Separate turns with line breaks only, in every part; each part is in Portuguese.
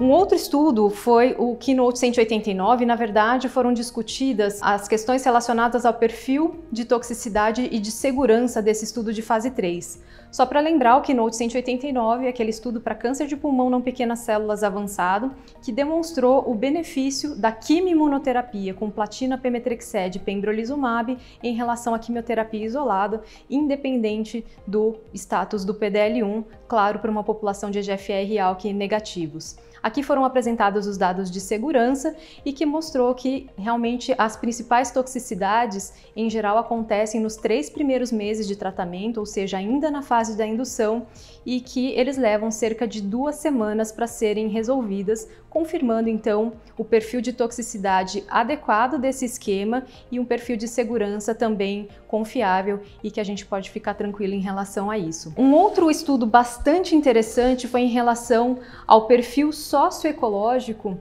Um outro estudo foi o Keynote 189, na verdade foram discutidas as questões relacionadas ao perfil de toxicidade e de segurança desse estudo de fase 3. Só para lembrar, o Keynote 189 é aquele estudo para câncer de pulmão não pequenas células avançado que demonstrou o benefício da quimioterapia com platina, pemetrexed e pembrolizumab em relação à quimioterapia isolada, independente do status do PDL1, claro, para uma população de EGFR-ALK negativos. A Aqui foram apresentados os dados de segurança e que mostrou que realmente as principais toxicidades, em geral, acontecem nos três primeiros meses de tratamento, ou seja, ainda na fase da indução, e que eles levam cerca de duas semanas para serem resolvidas, confirmando então o perfil de toxicidade adequado desse esquema e um perfil de segurança também confiável e que a gente pode ficar tranquilo em relação a isso. Um outro estudo bastante interessante foi em relação ao perfil só socioecológico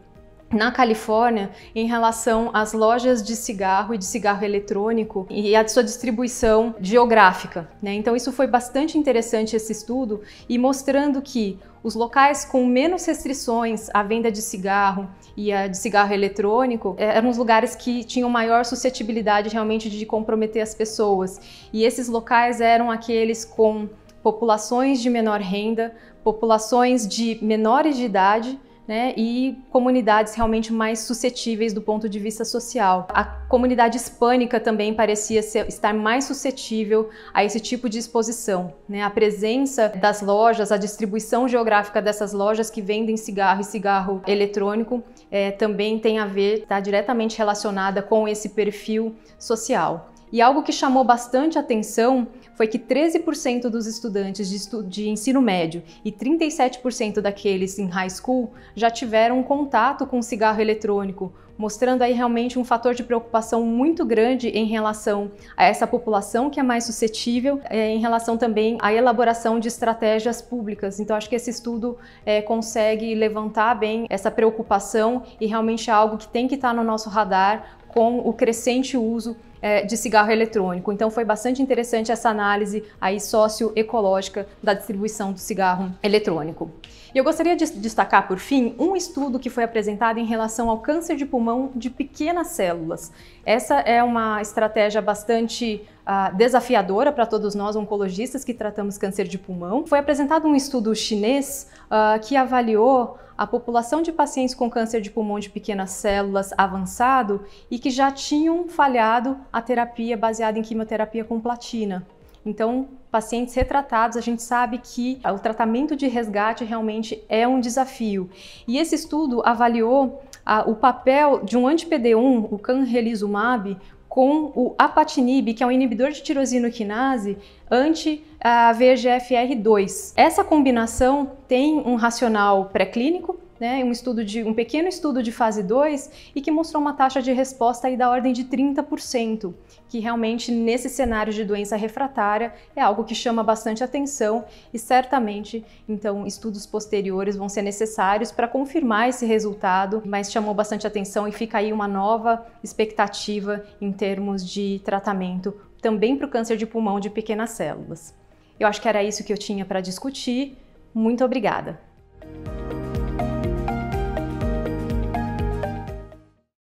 na Califórnia em relação às lojas de cigarro e de cigarro eletrônico e a sua distribuição geográfica. Né? Então isso foi bastante interessante esse estudo e mostrando que os locais com menos restrições à venda de cigarro e a de cigarro eletrônico eh, eram os lugares que tinham maior suscetibilidade realmente de comprometer as pessoas. E esses locais eram aqueles com populações de menor renda, populações de menores de idade né, e comunidades realmente mais suscetíveis do ponto de vista social. A comunidade hispânica também parecia ser, estar mais suscetível a esse tipo de exposição. Né? A presença das lojas, a distribuição geográfica dessas lojas que vendem cigarro e cigarro eletrônico é, também tem a ver, está diretamente relacionada com esse perfil social. E algo que chamou bastante atenção foi que 13% dos estudantes de, estu de, ensino médio e 37% daqueles em high school já tiveram contato com cigarro eletrônico, mostrando aí realmente um fator de preocupação muito grande em relação a essa população que é mais suscetível, é, em relação também à elaboração de estratégias públicas. Então, acho que esse estudo é, consegue levantar bem essa preocupação e realmente é algo que tem que estar tá no nosso radar com o crescente uso é, de cigarro eletrônico. Então foi bastante interessante essa análise aí socioecológica da distribuição do cigarro eletrônico. E eu gostaria de destacar, por fim, um estudo que foi apresentado em relação ao câncer de pulmão de pequenas células. Essa é uma estratégia bastante uh, desafiadora para todos nós oncologistas que tratamos câncer de pulmão. Foi apresentado um estudo chinês uh, que avaliou a população de pacientes com câncer de pulmão de pequenas células avançado e que já tinham falhado a terapia baseada em quimioterapia com platina. Então, pacientes retratados, a gente sabe que o tratamento de resgate realmente é um desafio. E esse estudo avaliou o papel de um anti-PD1, o canrelizumab, com o apatinib, que é um inibidor de tirosino quinase, anti a VGFR2. Essa combinação tem um racional pré-clínico, né, um, estudo de, um pequeno estudo de fase 2 e que mostrou uma taxa de resposta aí da ordem de 30%, que realmente nesse cenário de doença refratária é algo que chama bastante atenção e certamente, então, estudos posteriores vão ser necessários para confirmar esse resultado, mas chamou bastante atenção e fica aí uma nova expectativa em termos de tratamento também para o câncer de pulmão de pequenas células. Eu acho que era isso que eu tinha para discutir. Muito obrigada!